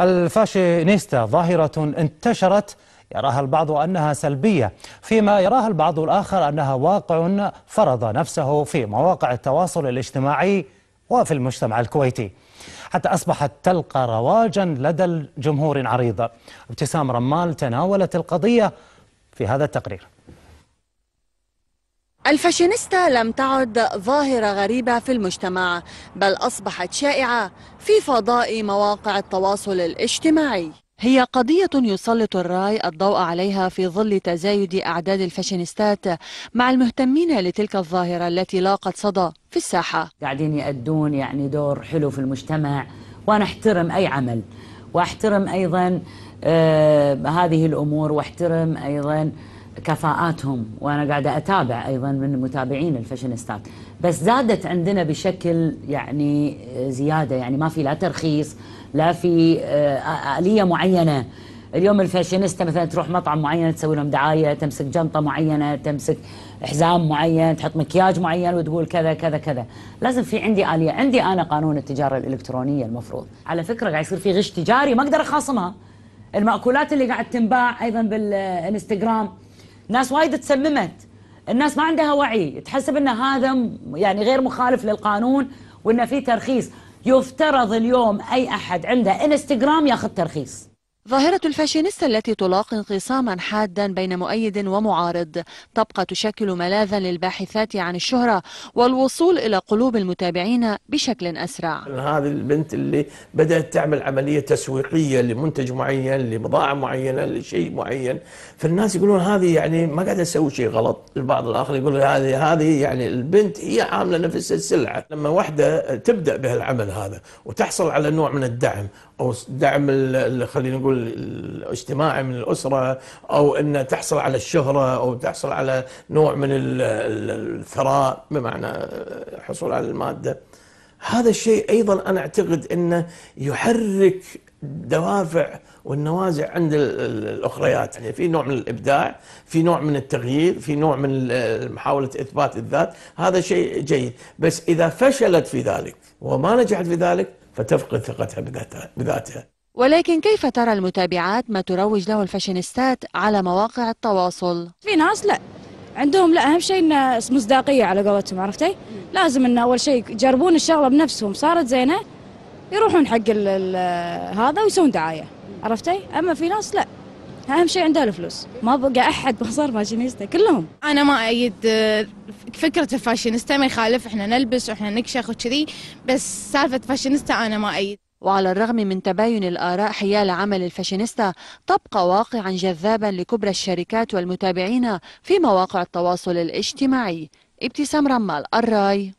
الفاشينيستا ظاهرة انتشرت يراها البعض أنها سلبية فيما يراها البعض الآخر أنها واقع فرض نفسه في مواقع التواصل الاجتماعي وفي المجتمع الكويتي حتى أصبحت تلقى رواجا لدى الجمهور عريضة ابتسام رمال تناولت القضية في هذا التقرير الفاشينيستا لم تعد ظاهرة غريبة في المجتمع بل أصبحت شائعة في فضاء مواقع التواصل الاجتماعي هي قضية يسلط الراي الضوء عليها في ظل تزايد أعداد الفاشينيستات مع المهتمين لتلك الظاهرة التي لاقت صدى في الساحة قاعدين يأدون يعني دور حلو في المجتمع وأنا أحترم أي عمل وأحترم أيضا آه هذه الأمور وأحترم أيضا آه كفاءاتهم وانا قاعده اتابع ايضا من متابعين الفاشينيستات بس زادت عندنا بشكل يعني زياده يعني ما في لا ترخيص لا في آه، اليه معينه اليوم الفاشينيستا مثلا تروح مطعم معين تسوي لهم دعايه تمسك جنطه معينه تمسك حزام معين تحط مكياج معين وتقول كذا كذا كذا لازم في عندي اليه عندي انا قانون التجاره الالكترونيه المفروض على فكره قاعد يصير في غش تجاري ما اقدر اخاصمها المأكولات اللي قاعد تنباع ايضا بالانستغرام ناس وايد تسممت الناس ما عندها وعي تحسب ان هذا يعني غير مخالف للقانون وان في ترخيص يفترض اليوم اي احد عنده انستغرام ياخذ ترخيص ظاهرة الفاشينيستا التي تلاقي انقساما حادا بين مؤيد ومعارض تبقى تشكل ملاذا للباحثات عن الشهرة والوصول إلى قلوب المتابعين بشكل أسرع هذه البنت اللي بدأت تعمل عملية تسويقية لمنتج معين لبضاعة معينة لشيء معين فالناس يقولون هذه يعني ما قاعدة تسوي شيء غلط البعض الآخر يقول هذه هذه يعني البنت هي عاملة نفس السلعة لما واحدة تبدأ بهالعمل هذا وتحصل على نوع من الدعم أو دعم خلينا نقول الاجتماعي من الاسره او ان تحصل على الشهره او تحصل على نوع من الثراء بمعنى الحصول على الماده هذا الشيء ايضا انا اعتقد انه يحرك دوافع والنوازع عند الاخريات يعني في نوع من الابداع في نوع من التغيير في نوع من محاوله اثبات الذات هذا شيء جيد بس اذا فشلت في ذلك وما نجحت في ذلك فتفقد ثقتها بذاتها ولكن كيف ترى المتابعات ما تروج له الفاشينيستات على مواقع التواصل؟ في ناس لا عندهم لا اهم شيء انه مصداقيه على قولتهم عرفتي؟ لازم انه اول شيء يجربون الشغله بنفسهم صارت زينه يروحون حق الـ الـ هذا ويسوون دعايه عرفتي؟ اما في ناس لا اهم شيء عنده الفلوس ما بقى احد ما صار فاشينيستا كلهم انا ما ايد آه، فكره الفاشينيستا ما يخالف احنا نلبس واحنا نكشخ وكذي بس سالفه فاشينيستا انا ما ايد وعلى الرغم من تباين الآراء حيال عمل الفاشينيستا تبقى واقعا جذابا لكبرى الشركات والمتابعين في مواقع التواصل الاجتماعي ابتسام رمال الراي